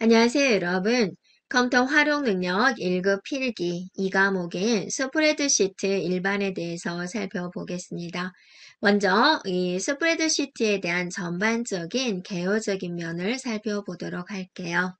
안녕하세요 여러분. 컴퓨터 활용 능력 1급 필기 2과목인 스프레드시트 일반에 대해서 살펴보겠습니다. 먼저 이 스프레드시트에 대한 전반적인 개요적인 면을 살펴보도록 할게요.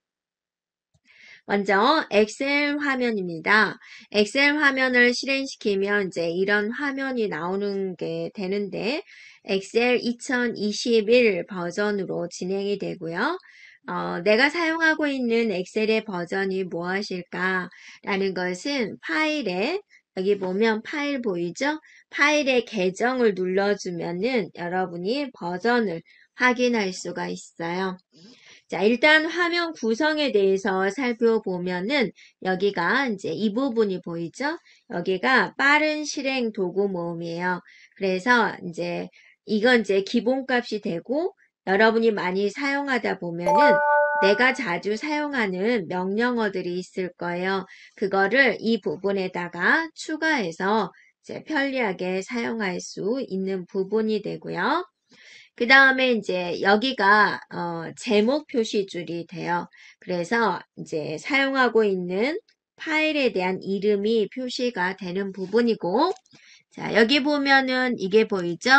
먼저 엑셀 화면입니다. 엑셀 화면을 실행시키면 이제 이런 화면이 나오는 게 되는데 엑셀 2021 버전으로 진행이 되고요. 어, 내가 사용하고 있는 엑셀의 버전이 무엇일까? 라는 것은 파일에 여기 보면 파일 보이죠? 파일의 계정을 눌러주면은 여러분이 버전을 확인할 수가 있어요. 자, 일단 화면 구성에 대해서 살펴보면은 여기가 이제 이 부분이 보이죠? 여기가 빠른 실행 도구 모음이에요. 그래서 이제 이건 이제 기본값이 되고 여러분이 많이 사용하다 보면은 내가 자주 사용하는 명령어들이 있을 거예요. 그거를 이 부분에다가 추가해서 이제 편리하게 사용할 수 있는 부분이 되고요. 그 다음에 이제 여기가 어, 제목 표시줄이 돼요. 그래서 이제 사용하고 있는 파일에 대한 이름이 표시가 되는 부분이고 자 여기 보면은 이게 보이죠?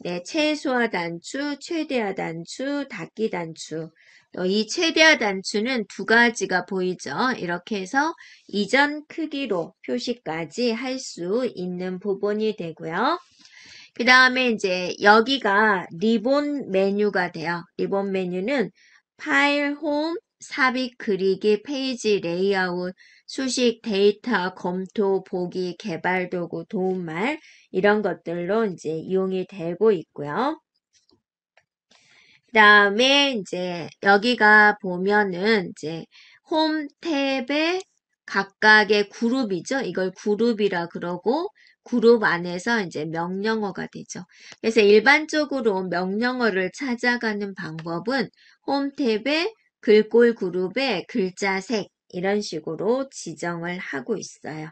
네, 최소화 단추, 최대화 단추, 닫기 단추. 어, 이 최대화 단추는 두 가지가 보이죠. 이렇게 해서 이전 크기로 표시까지 할 수 있는 부분이 되고요. 그 다음에 이제 여기가 리본 메뉴가 돼요. 리본 메뉴는 파일, 홈, 삽입 그리기, 페이지 레이아웃, 수식, 데이터, 검토, 보기, 개발 도구, 도움말 이런 것들로 이제 이용이 되고 있고요. 그 다음에 이제 여기가 보면은 이제 홈 탭에 각각의 그룹이죠. 이걸 그룹이라 그러고 그룹 안에서 이제 명령어가 되죠. 그래서 일반적으로 명령어를 찾아가는 방법은 홈 탭에 글꼴 그룹의 글자색 이런 식으로 지정을 하고 있어요.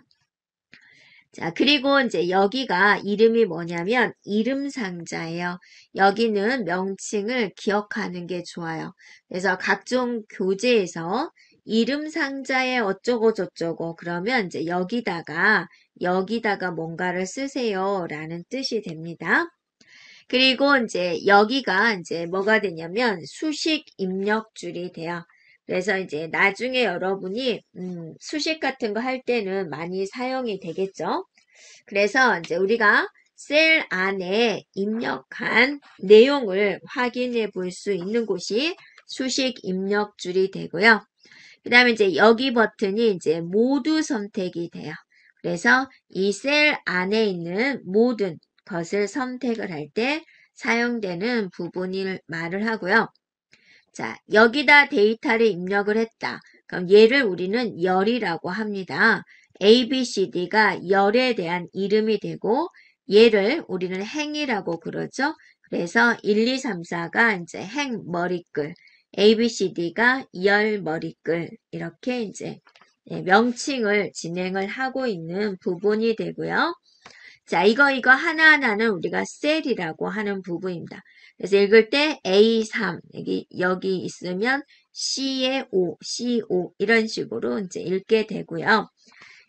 자, 그리고 이제 여기가 이름이 뭐냐면 이름 상자예요. 여기는 명칭을 기억하는 게 좋아요. 그래서 각종 교재에서 이름 상자에 어쩌고 저쩌고 그러면 이제 여기다가 여기다가 뭔가를 쓰세요 라는 뜻이 됩니다. 그리고 이제 여기가 이제 뭐가 되냐면 수식 입력줄이 돼요. 그래서 이제 나중에 여러분이 음, 수식 같은 거 할 때는 많이 사용이 되겠죠. 그래서 이제 우리가 셀 안에 입력한 내용을 확인해 볼 수 있는 곳이 수식 입력줄이 되고요. 그 다음에 이제 여기 버튼이 이제 모두 선택이 돼요. 그래서 이 셀 안에 있는 모든 것을 선택을 할 때 사용되는 부분을 말을 하고요. 자, 여기다 데이터를 입력을 했다. 그럼 얘를 우리는 열이라고 합니다. A, B, C, D가 열에 대한 이름이 되고 얘를 우리는 행이라고 그러죠. 그래서 1, 2, 3, 4가 이제 행 머리글, A, B, C, D가 열 머리글 이렇게 이제 예, 명칭을 진행을 하고 있는 부분이 되고요. 자, 이거 이거 하나하나는 우리가 셀이라고 하는 부분입니다. 그래서 읽을 때 A3 여기 여기 있으면 C에 5, C5 이런 식으로 이제 읽게 되고요.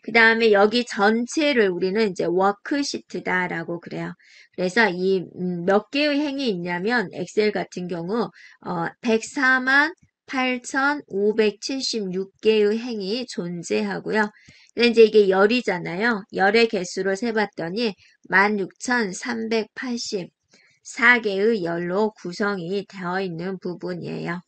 그 다음에 여기 전체를 우리는 이제 워크시트다라고 그래요. 그래서 이몇 음, 개의 행이 있냐면 엑셀 같은 경우 어, 104만 8,576개의 행이 존재하고요. 근데 이제 이게 열이잖아요. 열의 개수로 세봤더니 16,384개의 열로 구성이 되어 있는 부분이에요.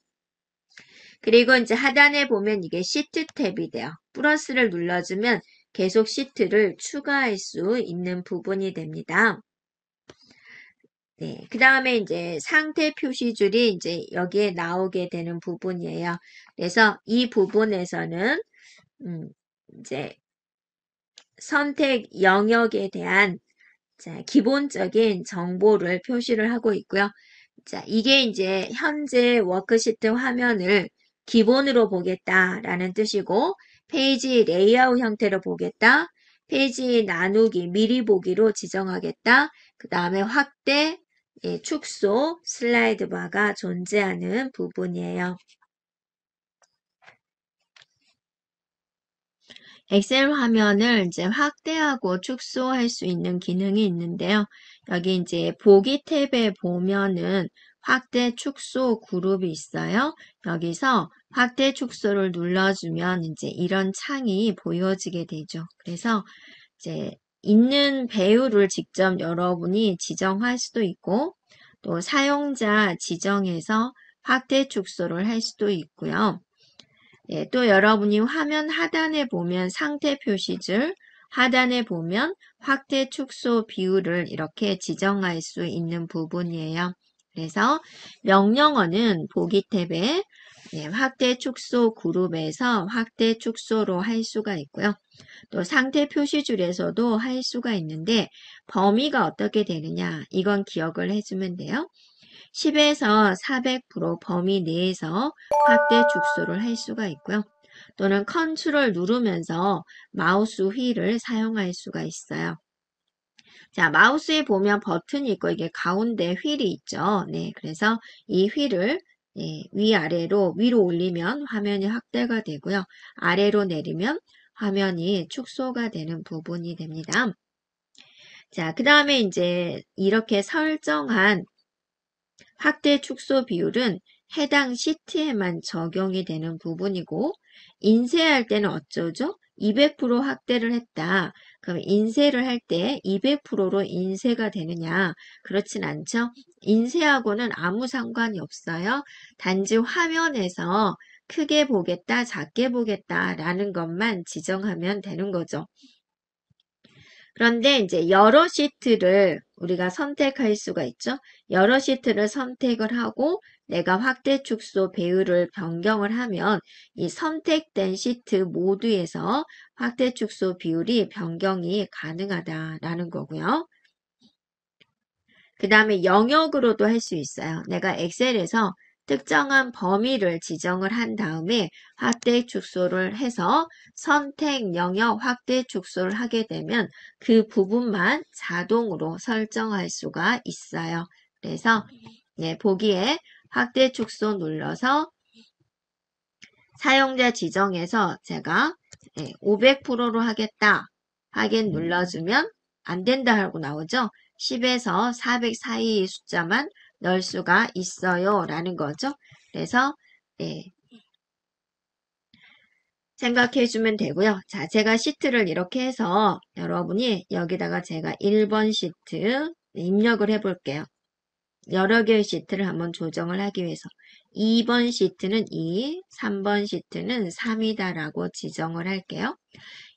그리고 이제 하단에 보면 이게 시트 탭이 돼요. 플러스를 눌러주면 계속 시트를 추가할 수 있는 부분이 됩니다. 네, 그 다음에 이제 상태 표시줄이 이제 여기에 나오게 되는 부분이에요. 그래서 이 부분에서는 음, 이제 선택 영역에 대한 자, 기본적인 정보를 표시를 하고 있고요. 자, 이게 이제 현재 워크시트 화면을 기본으로 보겠다라는 뜻이고 페이지 레이아웃 형태로 보겠다. 페이지 나누기, 미리 보기로 지정하겠다. 그 다음에 확대, 이 축소 슬라이드바가 존재하는 부분이에요. 엑셀 화면을 이제 확대하고 축소할 수 있는 기능이 있는데요. 여기 이제 보기 탭에 보면은 확대 축소 그룹이 있어요. 여기서 확대 축소를 눌러주면 이제 이런 창이 보여지게 되죠. 그래서 이제 있는 배우를 직접 여러분이 지정할 수도 있고 또 사용자 지정해서 확대 축소를 할 수도 있고요. 예, 또 여러분이 화면 하단에 보면 상태 표시줄, 하단에 보면 확대 축소 비율을 이렇게 지정할 수 있는 부분이에요. 그래서 명령어는 보기 탭에 네, 확대 축소 그룹에서 확대 축소로 할 수가 있고요. 또 상태 표시줄에서도 할 수가 있는데 범위가 어떻게 되느냐 이건 기억을 해주면 돼요. 10에서 400% 범위 내에서 확대 축소를 할 수가 있고요. 또는 컨트롤 누르면서 마우스 휠을 사용할 수가 있어요. 자, 마우스에 보면 버튼이 있고 이게 가운데 휠이 있죠. 네, 그래서 이 휠을 예, 위아래로 위로 올리면 화면이 확대가 되고요. 아래로 내리면 화면이 축소가 되는 부분이 됩니다. 자, 그 다음에 이제 이렇게 설정한 확대 축소 비율은 해당 시트에만 적용이 되는 부분이고 인쇄할 때는 어쩌죠? 200% 확대를 했다. 그럼 인쇄를 할 때 200%로 인쇄가 되느냐? 그렇진 않죠. 인쇄하고는 아무 상관이 없어요. 단지 화면에서 크게 보겠다, 작게 보겠다 라는 것만 지정하면 되는 거죠. 그런데 이제 여러 시트를 우리가 선택할 수가 있죠. 여러 시트를 선택을 하고 내가 확대 축소 배율을 변경을 하면 이 선택된 시트 모두에서 확대 축소 비율이 변경이 가능하다라는 거고요. 그 다음에 영역으로도 할 수 있어요. 내가 엑셀에서 특정한 범위를 지정을 한 다음에 확대 축소를 해서 선택 영역 확대 축소를 하게 되면 그 부분만 자동으로 설정할 수가 있어요. 그래서 네, 보기에 확대 축소 눌러서 사용자 지정에서 제가 500%로 하겠다 확인 눌러주면 안 된다 하고 나오죠. 10에서 400 사이의 숫자만 넣을 수가 있어요. 라는 거죠. 그래서 예, 생각해 주면 되고요. 자, 제가 시트를 이렇게 해서 여러분이 여기다가 제가 1번 시트 입력을 해 볼게요. 여러 개의 시트를 한번 조정을 하기 위해서 2번 시트는 2, 3번 시트는 3이다라고 지정을 할게요.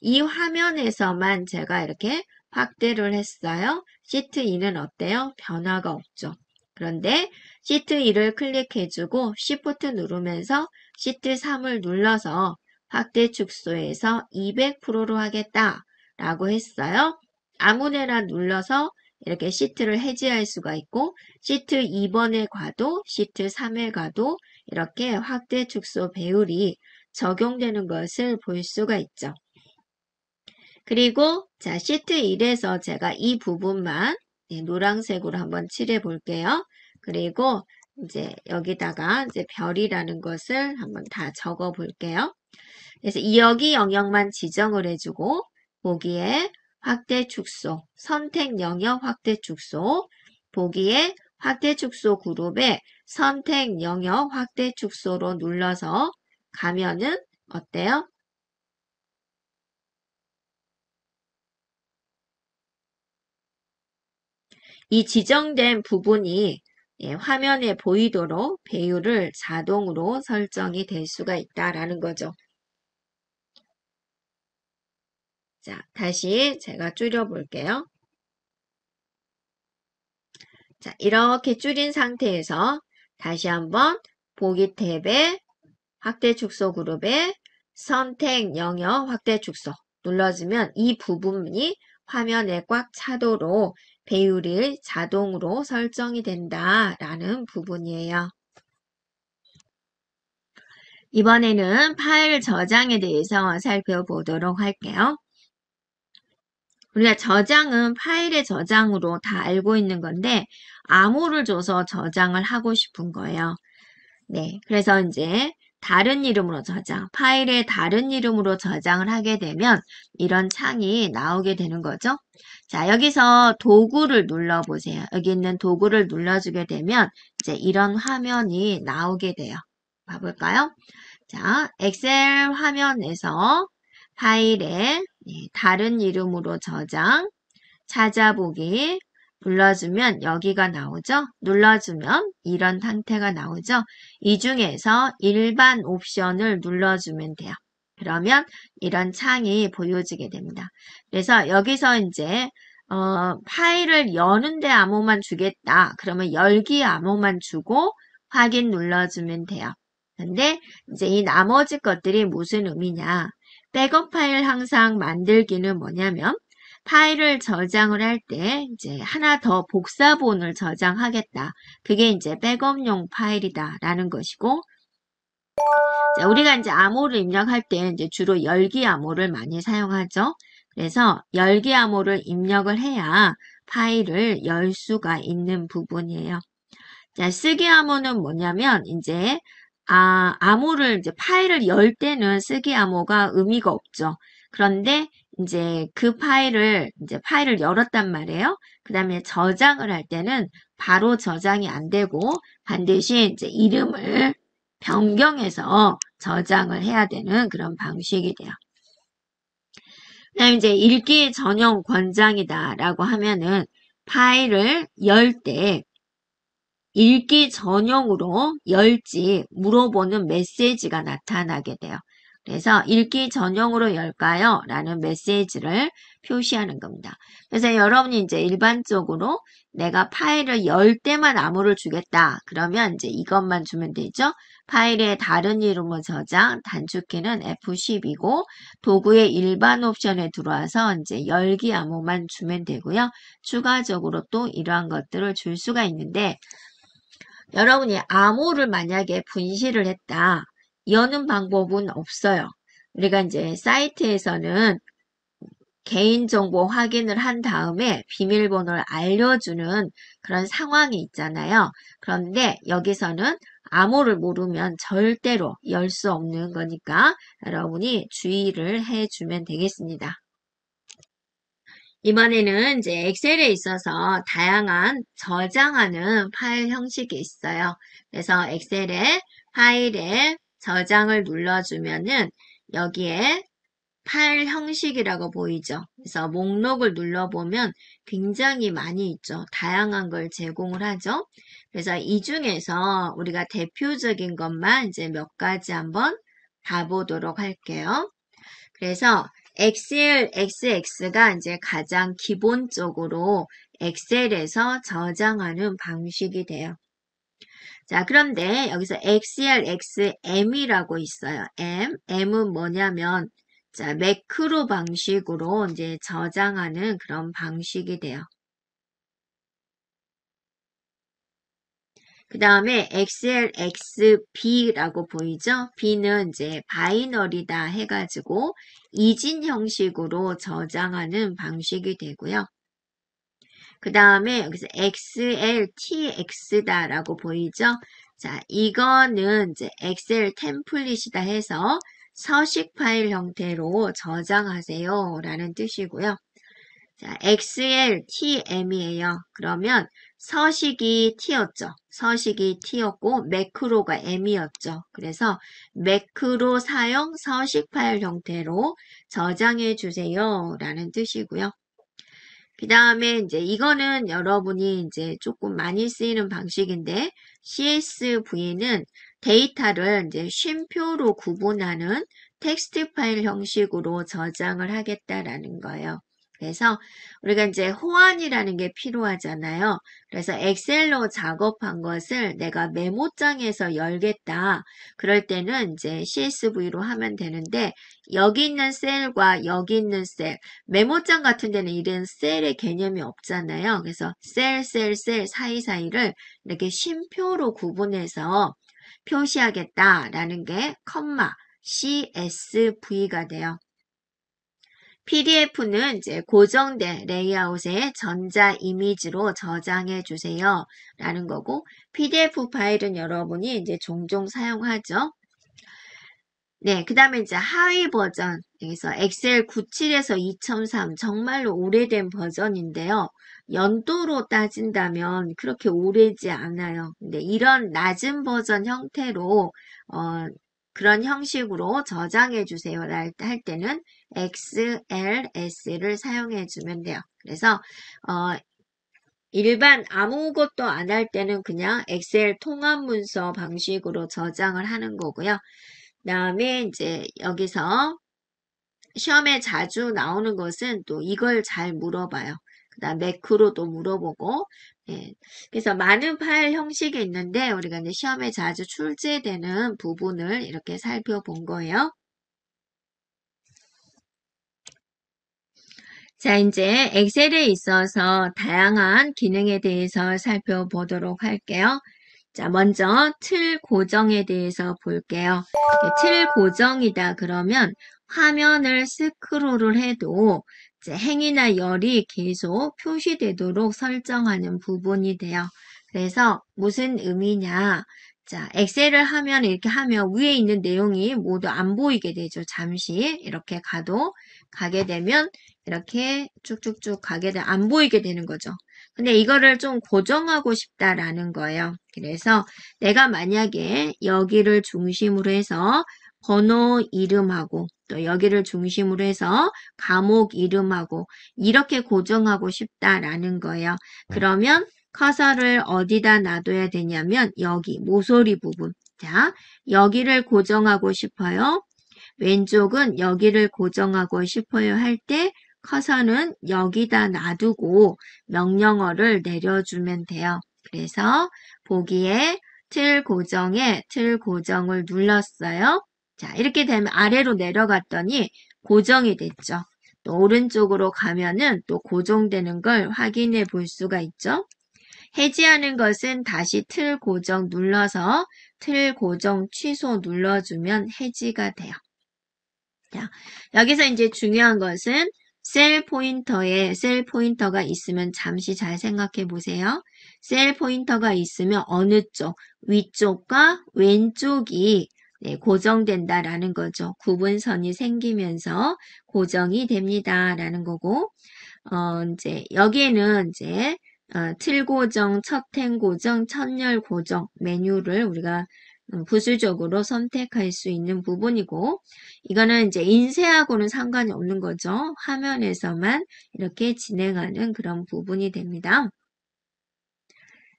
이 화면에서만 제가 이렇게 확대를 했어요. 시트 2는 어때요? 변화가 없죠. 그런데 시트 2를 클릭해주고 Shift 누르면서 시트 3을 눌러서 확대 축소해서 200%로 하겠다 라고 했어요. 아무데나 눌러서 이렇게 시트를 해제할 수가 있고 시트 2번에 가도 시트 3에 가도 이렇게 확대 축소 배율이 적용되는 것을 볼 수가 있죠. 그리고 자 시트 1에서 제가 이 부분만 네, 노란색으로 한번 칠해 볼게요. 그리고 이제 여기다가 이제 별이라는 것을 한번 다 적어 볼게요. 그래서 여기 영역만 지정을 해주고 보기에 확대 축소, 선택 영역 확대 축소, 보기에 확대 축소 그룹에 선택 영역 확대 축소로 눌러서 가면은 어때요? 이 지정된 부분이 예, 화면에 보이도록 배율을 자동으로 설정이 될 수가 있다라는 거죠. 자, 다시 제가 줄여볼게요. 자, 이렇게 줄인 상태에서 다시 한번 보기 탭에 확대 축소 그룹에 선택 영역 확대 축소 눌러주면 이 부분이 화면에 꽉 차도록 배율이 자동으로 설정이 된다라는 부분이에요. 이번에는 파일 저장에 대해서 살펴보도록 할게요. 우리가 저장은 파일의 저장으로 다 알고 있는 건데 암호를 줘서 저장을 하고 싶은 거예요. 네, 그래서 이제 다른 이름으로 저장, 파일에 다른 이름으로 저장을 하게 되면 이런 창이 나오게 되는 거죠. 자, 여기서 도구를 눌러보세요. 여기 있는 도구를 눌러주게 되면 이제 이런 화면이 나오게 돼요. 봐볼까요? 자, 엑셀 화면에서 파일에 네, 다른 이름으로 저장, 찾아보기, 눌러주면 여기가 나오죠. 눌러주면 이런 상태가 나오죠. 이 중에서 일반 옵션을 눌러주면 돼요. 그러면 이런 창이 보여지게 됩니다. 그래서 여기서 이제 어, 파일을 여는데 암호만 주겠다. 그러면 열기 암호만 주고 확인 눌러주면 돼요. 근데 이제 이 나머지 것들이 무슨 의미냐. 백업 파일 항상 만들기는 뭐냐면 파일을 저장을 할 때 이제 하나 더 복사본을 저장하겠다. 그게 이제 백업용 파일이다라는 것이고 자, 우리가 이제 암호를 입력할 때 이제 주로 열기 암호를 많이 사용하죠. 그래서 열기 암호를 입력을 해야 파일을 열 수가 있는 부분이에요. 자, 쓰기 암호는 뭐냐면 이제 아, 암호를 이제 파일을 열 때는 쓰기 암호가 의미가 없죠. 그런데 이제 그 파일을 이제 파일을 열었단 말이에요. 그 다음에 저장을 할 때는 바로 저장이 안 되고 반드시 이제 이름을 변경해서 저장을 해야 되는 그런 방식이 돼요. 그다음 이제 읽기 전용 권장이다라고 하면은 파일을 열 때 읽기 전용으로 열지 물어보는 메시지가 나타나게 돼요. 그래서 읽기 전용으로 열까요? 라는 메시지를 표시하는 겁니다. 그래서 여러분이 이제 일반적으로 내가 파일을 열 때만 암호를 주겠다. 그러면 이제 이것만 주면 되죠. 파일의 다른 이름을 저장, 단축키는 F10이고 도구의 일반 옵션에 들어와서 이제 열기 암호만 주면 되고요. 추가적으로 또 이러한 것들을 줄 수가 있는데 여러분이 암호를 만약에 분실을 했다. 여는 방법은 없어요. 우리가 이제 사이트에서는 개인정보 확인을 한 다음에 비밀번호를 알려주는 그런 상황이 있잖아요. 그런데 여기서는 암호를 모르면 절대로 열 수 없는 거니까 여러분이 주의를 해주면 되겠습니다. 이번에는 이제 엑셀에 있어서 다양한 저장하는 파일 형식이 있어요. 그래서 엑셀에 파일에 저장을 눌러주면은 여기에 파일 형식이라고 보이죠. 그래서 목록을 눌러보면 굉장히 많이 있죠. 다양한 걸 제공을 하죠. 그래서 이 중에서 우리가 대표적인 것만 이제 몇 가지 한번 봐보도록 할게요. 그래서 엑셀 XX가 이제 가장 기본적으로 엑셀에서 저장하는 방식이 돼요. 자, 그런데 여기서 xlxm이라고 있어요. m, m은 뭐냐면 자, 매크로 방식으로 이제 저장하는 그런 방식이 돼요. 그 다음에 xlxb라고 보이죠? b는 이제 바이너리다 해가지고 이진 형식으로 저장하는 방식이 되고요. 그 다음에 여기서 xltx다라고 보이죠? 자, 이거는 이제 엑셀 템플릿이다 해서 서식 파일 형태로 저장하세요 라는 뜻이고요. 자, xltm이에요. 그러면 서식이 t였죠. 서식이 t였고 매크로가 m이었죠. 그래서 매크로 사용 서식 파일 형태로 저장해 주세요 라는 뜻이고요. 그 다음에 이제 이거는 여러분이 이제 조금 많이 쓰이는 방식인데 CSV는 데이터를 이제 쉼표로 구분하는 텍스트 파일 형식으로 저장을 하겠다라는 거예요. 그래서 우리가 이제 호환이라는 게 필요하잖아요. 그래서 엑셀로 작업한 것을 내가 메모장에서 열겠다. 그럴 때는 이제 CSV로 하면 되는데 여기 있는 셀과 여기 있는 셀, 메모장 같은 데는 이런 셀의 개념이 없잖아요. 그래서 셀, 셀, 셀 사이사이를 이렇게 쉼표로 구분해서 표시하겠다라는 게 컴마 CSV가 돼요. PDF는 이제 고정된 레이아웃의 전자 이미지로 저장해 주세요. 라는 거고, PDF 파일은 여러분이 이제 종종 사용하죠. 네, 그 다음에 이제 하위 버전, 여기서 엑셀 97에서 2.3 정말로 오래된 버전인데요. 연도로 따진다면 그렇게 오래지 않아요. 근데 이런 낮은 버전 형태로 어, 그런 형식으로 저장해 주세요 할 때는 XLS를 사용해 주면 돼요. 그래서 어, 일반 아무것도 안 할 때는 그냥 엑셀 통합 문서 방식으로 저장을 하는 거고요. 다음에 이제 여기서 시험에 자주 나오는 것은 또 이걸 잘 물어봐요. 그 다음 매크로도 물어보고 예. 그래서 많은 파일 형식이 있는데 우리가 이제 시험에 자주 출제되는 부분을 이렇게 살펴본 거예요. 자, 이제 엑셀에 있어서 다양한 기능에 대해서 살펴보도록 할게요. 자, 먼저 틀 고정에 대해서 볼게요. 틀 고정이다 그러면 화면을 스크롤을 해도 행이나 열이 계속 표시되도록 설정하는 부분이 돼요. 그래서 무슨 의미냐. 자, 엑셀을 하면 이렇게 하면 위에 있는 내용이 모두 안 보이게 되죠. 잠시 이렇게 가도 가게 되면 이렇게 쭉쭉쭉 가게 되면 안 보이게 되는 거죠. 근데 이거를 좀 고정하고 싶다라는 거예요. 그래서 내가 만약에 여기를 중심으로 해서 번호 이름하고 또 여기를 중심으로 해서 과목 이름하고 이렇게 고정하고 싶다라는 거예요. 네. 그러면 커서를 어디다 놔둬야 되냐면 여기 모서리 부분 자 여기를 고정하고 싶어요. 왼쪽은 여기를 고정하고 싶어요 할때 커서는 여기다 놔두고 명령어를 내려주면 돼요. 그래서 보기에 틀 고정에 틀 고정을 눌렀어요. 자, 이렇게 되면 아래로 내려갔더니 고정이 됐죠. 또 오른쪽으로 가면은 또 고정되는 걸 확인해 볼 수가 있죠. 해지하는 것은 다시 틀 고정 눌러서 틀 고정 취소 눌러주면 해지가 돼요. 자, 여기서 이제 중요한 것은 셀 포인터에 셀 포인터가 있으면 잠시 잘 생각해 보세요. 셀 포인터가 있으면 어느 쪽, 위쪽과 왼쪽이 네, 고정된다라는 거죠. 구분선이 생기면서 고정이 됩니다라는 거고, 어, 이제 여기에는 이제 어, 틀 고정, 첫행 고정, 천열 고정 메뉴를 우리가 부수적으로 음, 선택할 수 있는 부분이고 이거는 이제 인쇄하고는 상관이 없는 거죠. 화면에서만 이렇게 진행하는 그런 부분이 됩니다.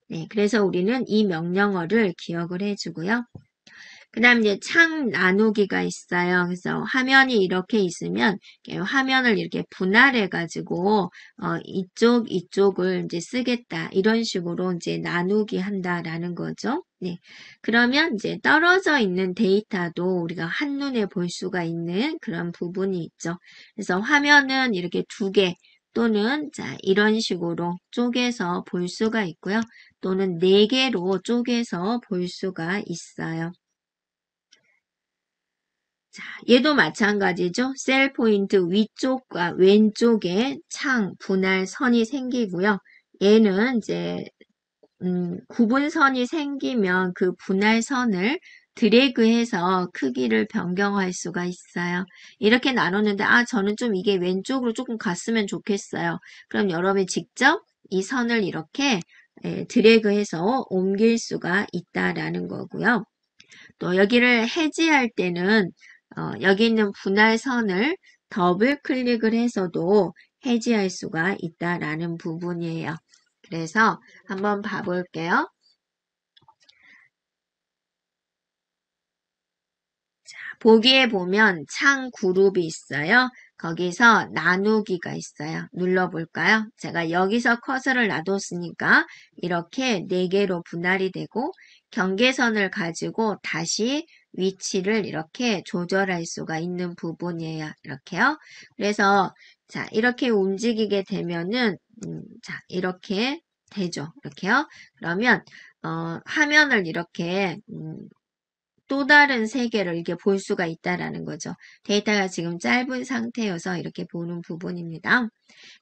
네, 그래서 우리는 이 명령어를 기억을 해주고요. 그 다음 이제 창 나누기가 있어요. 그래서 화면이 이렇게 있으면 화면을 이렇게 분할해가지고 어, 이쪽 이쪽을 이제 쓰겠다 이런 식으로 이제 나누기 한다라는 거죠. 네. 그러면 이제 떨어져 있는 데이터도 우리가 한눈에 볼 수가 있는 그런 부분이 있죠. 그래서 화면은 이렇게 두 개 또는 자, 이런 식으로 쪼개서 볼 수가 있고요. 또는 네 개로 쪼개서 볼 수가 있어요. 자, 얘도 마찬가지죠. 셀 포인트 위쪽과 왼쪽에 창 분할 선이 생기고요. 얘는 이제 음, 구분선이 생기면 그 분할선을 드래그해서 크기를 변경할 수가 있어요. 이렇게 나눴는데 아 저는 좀 이게 왼쪽으로 조금 갔으면 좋겠어요. 그럼 여러분이 직접 이 선을 이렇게 예, 드래그해서 옮길 수가 있다라는 거고요. 또 여기를 해지할 때는 어, 여기 있는 분할선을 더블 클릭을 해서도 해지할 수가 있다라는 부분이에요. 그래서 한번 봐볼게요. 자, 보기에 보면 창 그룹이 있어요. 거기서 나누기가 있어요. 눌러볼까요? 제가 여기서 커서를 놔뒀으니까 이렇게 4개로 분할이 되고 경계선을 가지고 다시 위치를 이렇게 조절할 수가 있는 부분이에요. 이렇게요. 그래서 자 이렇게 움직이게 되면은 음, 자, 이렇게 되죠. 이렇게요. 그러면 어, 화면을 이렇게 음, 또 다른 세계를 이렇게 볼 수가 있다라는 거죠. 데이터가 지금 짧은 상태여서 이렇게 보는 부분입니다.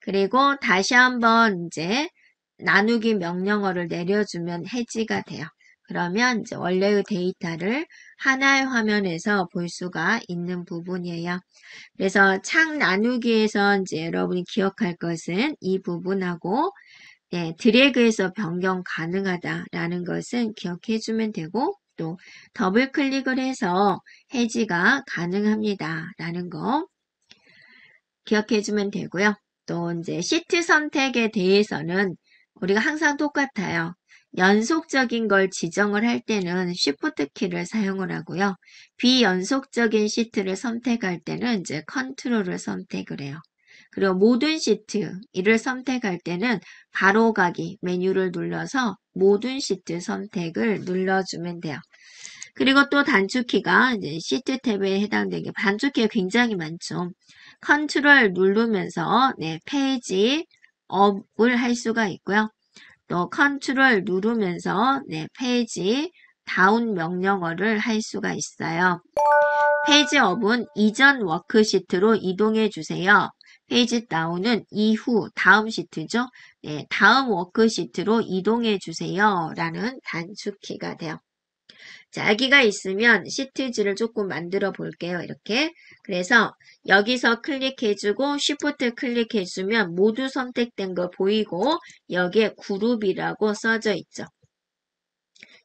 그리고 다시 한번 이제 나누기 명령어를 내려주면 해지가 돼요. 그러면 이제 원래의 데이터를 하나의 화면에서 볼 수가 있는 부분이에요. 그래서 창 나누기에서 이제 여러분이 기억할 것은 이 부분하고 네, 드래그해서 변경 가능하다라는 것은 기억해 주면 되고 또 더블 클릭을 해서 해지가 가능합니다라는 거 기억해 주면 되고요. 또 이제 시트 선택에 대해서는 우리가 항상 똑같아요. 연속적인 걸 지정을 할 때는 Shift 키를 사용을 하고요. 비연속적인 시트를 선택할 때는 이제 컨트롤을 선택을 해요. 그리고 모든 시트 이를 선택할 때는 바로 가기 메뉴를 눌러서 모든 시트 선택을 눌러주면 돼요. 그리고 또 단축키가 이제 시트 탭에 해당되게 단축키가 굉장히 많죠. 컨트롤 누르면서 네, 페이지 업을 할 수가 있고요. 또 어, 컨트롤 누르면서 네, 페이지 다운 명령어를 할 수가 있어요. 페이지업은 이전 워크시트로 이동해 주세요. 페이지 다운은 이후 다음 시트죠. 네, 다음 워크시트로 이동해 주세요. 라는 단축키가 돼요. 자, 기가 있으면 시트지를 조금 만들어 볼게요. 이렇게. 그래서 여기서 클릭해주고 쉬프트 클릭해주면 모두 선택된 거 보이고 여기에 그룹이라고 써져 있죠.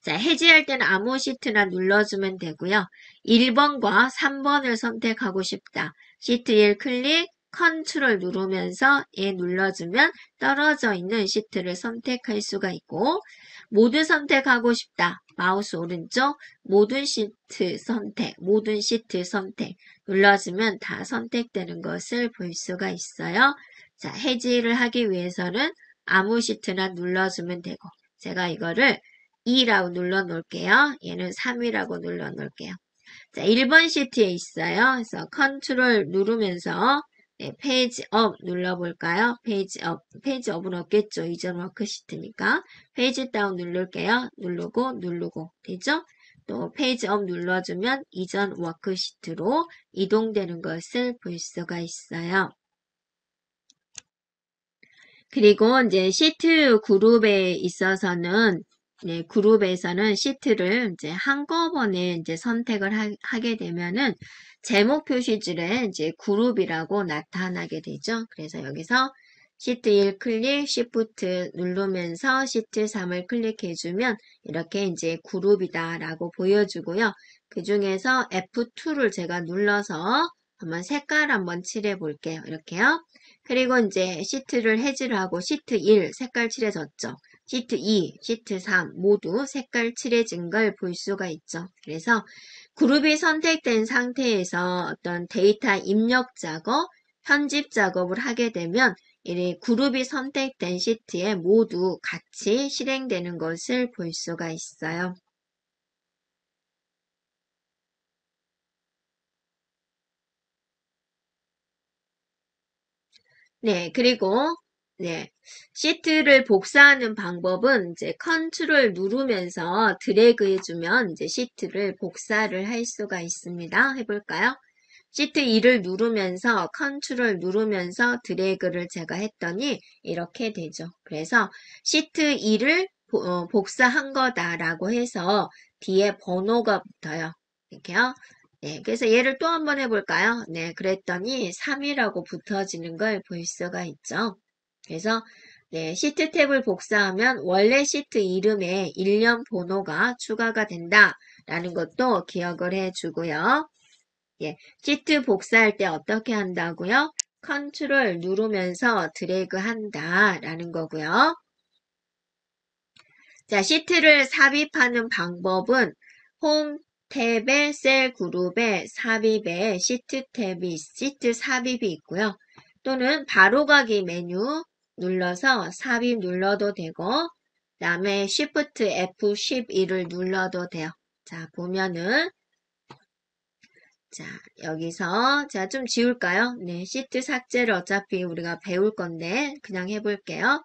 자, 해제할 때는 아무 시트나 눌러주면 되고요. 1번과 3번을 선택하고 싶다. 시트 1 클릭, 컨트롤 누르면서 얘 눌러주면 떨어져 있는 시트를 선택할 수가 있고 모두 선택하고 싶다. 마우스 오른쪽 모든 시트 선택, 모든 시트 선택 눌러주면 다 선택되는 것을 볼 수가 있어요. 자, 해지를 하기 위해서는 아무 시트나 눌러주면 되고 제가 이거를 2라고 눌러 놓을게요. 얘는 3이라고 눌러 놓을게요. 자, 1번 시트에 있어요. 그래서 컨트롤 누르면서 예, 페이지 업 눌러볼까요? 페이지 업, 페이지 업은 없겠죠. 이전 워크시트니까. 페이지 다운 누를게요. 누르고, 누르고. 되죠? 또 페이지 업 눌러주면 이전 워크시트로 이동되는 것을 볼 수가 있어요. 그리고 이제 시트 그룹에 있어서는 네, 그룹에서는 시트를 이제 한꺼번에 이제 선택을 하, 게 되면은 제목 표시줄에 이제 그룹이라고 나타나게 되죠. 그래서 여기서 시트 1 클릭, 시프트 누르면서 시트 3을 클릭해주면 이렇게 이제 그룹이다라고 보여주고요. 그 중에서 F2를 제가 눌러서 한번 색깔 한번 칠해 볼게요. 이렇게요. 그리고 이제 시트를 해지를 하고 시트 1 색깔 칠해졌죠. 시트 2, 시트 3 모두 색깔 칠해진 걸 볼 수가 있죠. 그래서 그룹이 선택된 상태에서 어떤 데이터 입력 작업, 편집 작업을 하게 되면 이 그룹이 선택된 시트에 모두 같이 실행되는 것을 볼 수가 있어요. 네, 그리고 네. 시트를 복사하는 방법은 이제 컨트롤 누르면서 드래그 해주면 이제 시트를 복사를 할 수가 있습니다. 해볼까요? 시트 2를 누르면서 컨트롤 누르면서 드래그를 제가 했더니 이렇게 되죠. 그래서 시트 2를 어, 복사한 거다라고 해서 뒤에 번호가 붙어요. 이렇게요. 네, 그래서 얘를 또 한 번 해볼까요? 네, 그랬더니 3이라고 붙어지는 걸 볼 수가 있죠. 그래서 네, 시트 탭을 복사하면 원래 시트 이름에 일련 번호가 추가가 된다라는 것도 기억을 해주고요. 예, 시트 복사할 때 어떻게 한다고요? 컨트롤 누르면서 드래그 한다라는 거고요. 자, 시트를 삽입하는 방법은 홈 탭에 셀 그룹에 삽입에 시트 탭이 시트 삽입이 있고요. 또는 바로가기 메뉴 눌러서 삽입 눌러도 되고 그 다음에 Shift F11을 눌러도 돼요. 자 보면은 자 여기서 자 좀 지울까요? 네 시트 삭제를 어차피 우리가 배울 건데 그냥 해볼게요.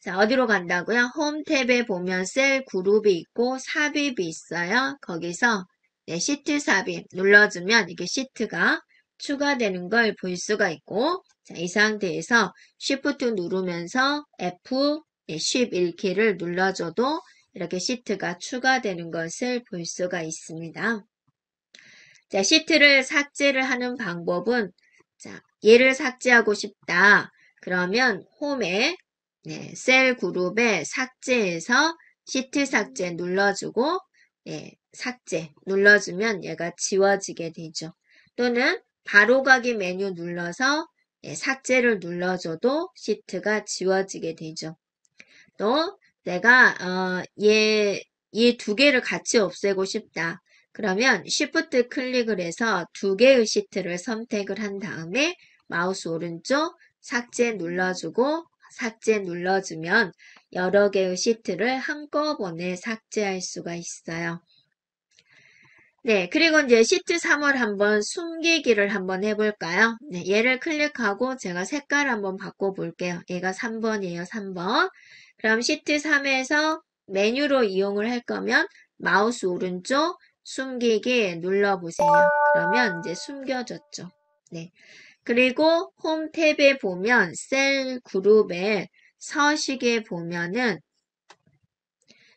자 어디로 간다고요? 홈 탭에 보면 셀 그룹이 있고 삽입이 있어요. 거기서 네, 시트 삽입 눌러주면 이게 시트가 추가되는 걸 볼 수가 있고 자, 이 상태에서 Shift 누르면서 F11키를 눌러줘도 이렇게 시트가 추가되는 것을 볼 수가 있습니다. 자, 시트를 삭제를 하는 방법은 자, 얘를 삭제하고 싶다. 그러면 홈에 네, 셀 그룹에 삭제해서 시트 삭제 눌러주고 예, 삭제 눌러주면 얘가 지워지게 되죠. 또는 바로가기 메뉴 눌러서 예, 삭제를 눌러줘도 시트가 지워지게 되죠. 또 내가 어, 얘이 두 개를 같이 없애고 싶다. 그러면 Shift 클릭을 해서 두 개의 시트를 선택을 한 다음에 마우스 오른쪽 삭제 눌러주고 삭제 눌러주면 여러 개의 시트를 한꺼번에 삭제할 수가 있어요. 네, 그리고 이제 시트 3을 한번 숨기기를 한번 해볼까요? 네, 얘를 클릭하고 제가 색깔 한번 바꿔볼게요. 얘가 3번이에요, 3번. 그럼 시트 3에서 메뉴로 이용을 할 거면 마우스 오른쪽 숨기기 눌러보세요. 그러면 이제 숨겨졌죠. 네. 그리고 홈 탭에 보면 셀 그룹에 서식에 보면은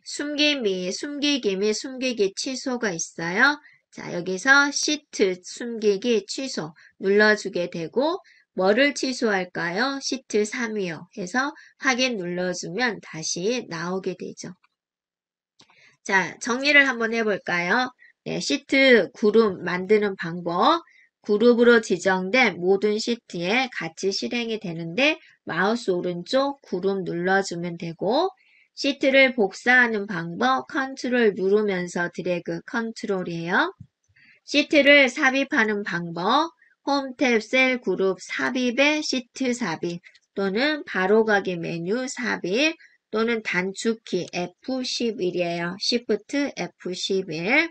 숨김이, 숨기김이, 숨기기 취소가 있어요. 자, 여기서 시트, 숨기기, 취소 눌러주게 되고 뭐를 취소할까요? 시트 3이요. 해서 확인 눌러주면 다시 나오게 되죠. 자, 정리를 한번 해볼까요? 네, 시트 그룹 만드는 방법. 그룹으로 지정된 모든 시트에 같이 실행이 되는데 마우스 오른쪽 그룹 눌러주면 되고 시트를 복사하는 방법 컨트롤 누르면서 드래그 컨트롤이에요. 시트를 삽입하는 방법 홈탭 셀 그룹 삽입에 시트 삽입 또는 바로가기 메뉴 삽입 또는 단축키 F11이에요. Shift F11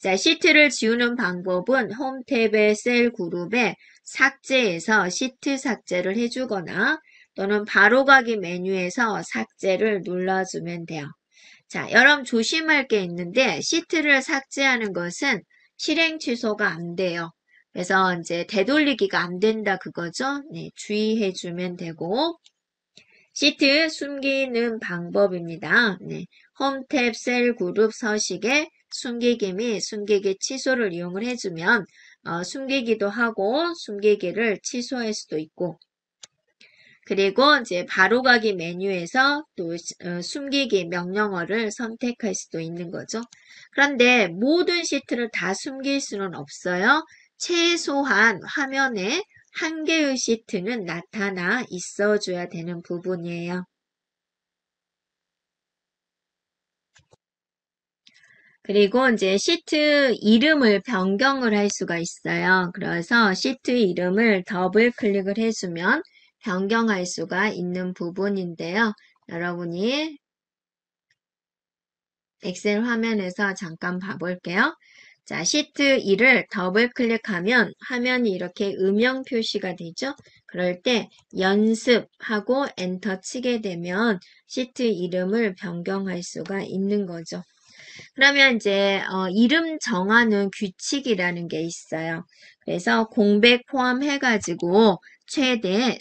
자, 시트를 지우는 방법은 홈탭의 셀 그룹에 삭제해서 시트 삭제를 해주거나 또는 바로가기 메뉴에서 삭제를 눌러주면 돼요. 자, 여러분 조심할 게 있는데 시트를 삭제하는 것은 실행 취소가 안 돼요. 그래서 이제 되돌리기가 안 된다 그거죠. 네, 주의해 주면 되고 시트 숨기는 방법입니다. 네, 홈탭 셀 그룹 서식에 숨기기 및 숨기기 취소를 이용을 해주면 어, 숨기기도 하고 숨기기를 취소할 수도 있고 그리고 이제 바로가기 메뉴에서 또 어, 숨기기 명령어를 선택할 수도 있는 거죠. 그런데 모든 시트를 다 숨길 수는 없어요. 최소한 화면에 한 개의 시트는 나타나 있어줘야 되는 부분이에요. 그리고 이제 시트 이름을 변경을 할 수가 있어요. 그래서 시트 이름을 더블 클릭을 해주면 변경할 수가 있는 부분인데요. 여러분이 엑셀 화면에서 잠깐 봐볼게요. 자, 시트 2를 더블 클릭하면 화면이 이렇게 음영 표시가 되죠. 그럴 때 연습하고 엔터 치게 되면 시트 이름을 변경할 수가 있는 거죠. 그러면 이제 어, 이름 정하는 규칙이라는 게 있어요. 그래서 공백 포함해가지고 최대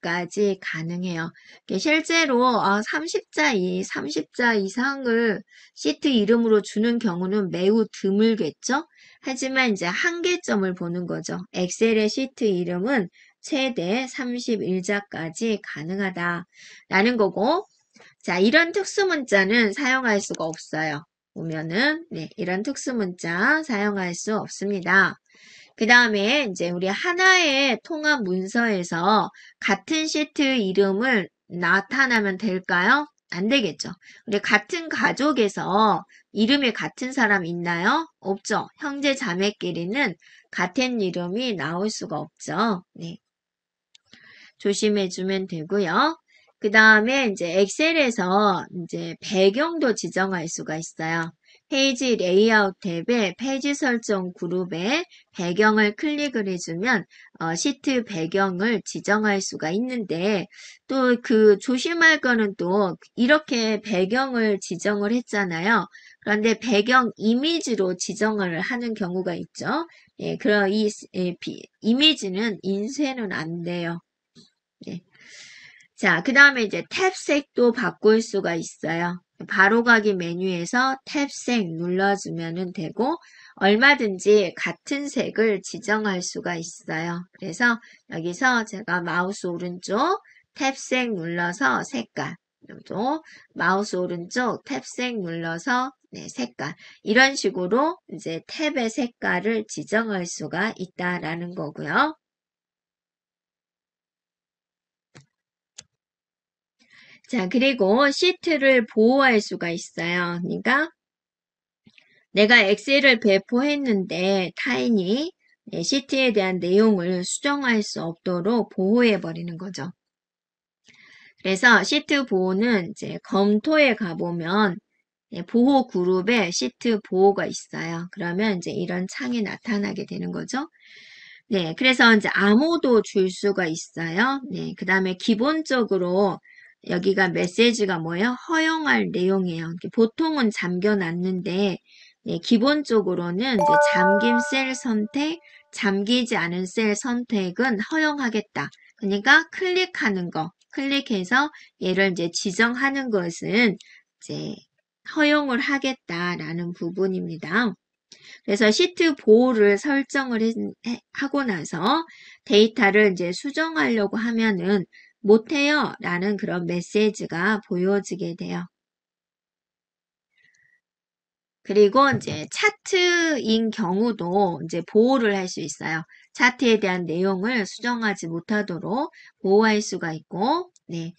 31자까지 가능해요. 실제로 30자 어, 이 30자 이상을 시트 이름으로 주는 경우는 매우 드물겠죠? 하지만 이제 한계점을 보는 거죠. 엑셀의 시트 이름은 최대 31자까지 가능하다라는 거고 자 이런 특수문자는 사용할 수가 없어요. 보면은 네, 이런 특수문자 사용할 수 없습니다. 그 다음에 이제 우리 하나의 통합 문서에서 같은 시트 이름을 나타나면 될까요? 안 되겠죠. 우리 같은 가족에서 이름이 같은 사람 있나요? 없죠. 형제 자매끼리는 같은 이름이 나올 수가 없죠. 네. 조심해 주면 되고요. 그 다음에 이제 엑셀에서 이제 배경도 지정할 수가 있어요. 페이지 레이아웃 탭에 페이지 설정 그룹에 배경을 클릭을 해주면 어, 시트 배경을 지정할 수가 있는데 또 그 조심할 거는 또 이렇게 배경을 지정을 했잖아요. 그런데 배경 이미지로 지정을 하는 경우가 있죠. 예, 그럼 이 예, 비, 이미지는 인쇄는 안 돼요. 예. 자, 그 다음에 이제 탭 색도 바꿀 수가 있어요. 바로가기 메뉴에서 탭색 눌러주면 되고 얼마든지 같은 색을 지정할 수가 있어요. 그래서 여기서 제가 마우스 오른쪽 탭색 눌러서 색깔 정 마우스 오른쪽 탭색 눌러서 네, 색깔 이런 식으로 이제 탭의 색깔을 지정할 수가 있다라는 거고요. 자, 그리고 시트를 보호할 수가 있어요. 그러니까 내가 엑셀을 배포했는데 타인이 시트에 네, 대한 내용을 수정할 수 없도록 보호해버리는 거죠. 그래서 시트 보호는 이제 검토에 가보면 네, 보호 그룹에 시트 보호가 있어요. 그러면 이제 이런 창이 나타나게 되는 거죠. 네, 그래서 이제 암호도 줄 수가 있어요. 네, 그 다음에 기본적으로 여기가 메시지가 뭐예요? 허용할 내용이에요. 보통은 잠겨놨는데 네, 기본적으로는 이제 잠김셀 선택, 잠기지 않은 셀 선택은 허용하겠다. 그러니까 클릭하는 거, 클릭해서 얘를 이제 지정하는 것은 이제 허용을 하겠다라는 부분입니다. 그래서 시트 보호를 설정을 해, 하고 나서 데이터를 이제 수정하려고 하면은 못해요 라는 그런 메시지가 보여지게 돼요. 그리고 이제 차트인 경우도 이제 보호를 할 수 있어요. 차트에 대한 내용을 수정하지 못하도록 보호할 수가 있고, 네.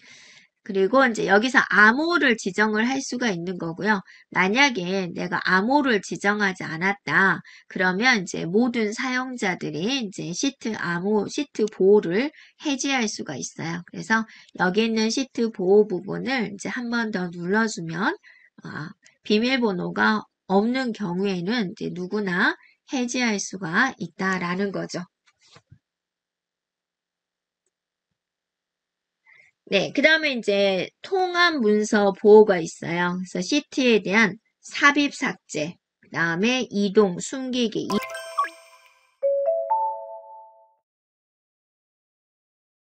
그리고 이제 여기서 암호를 지정을 할 수가 있는 거고요. 만약에 내가 암호를 지정하지 않았다. 그러면 이제 모든 사용자들이 이제 시트 암호, 시트 보호를 해제할 수가 있어요. 그래서 여기 있는 시트 보호 부분을 이제 한 번 더 눌러주면 아, 비밀번호가 없는 경우에는 이제 누구나 해제할 수가 있다라는 거죠. 네, 그 다음에 이제 통합 문서 보호가 있어요. 그래서 시트에 대한 삽입 삭제, 그 다음에 이동, 숨기기.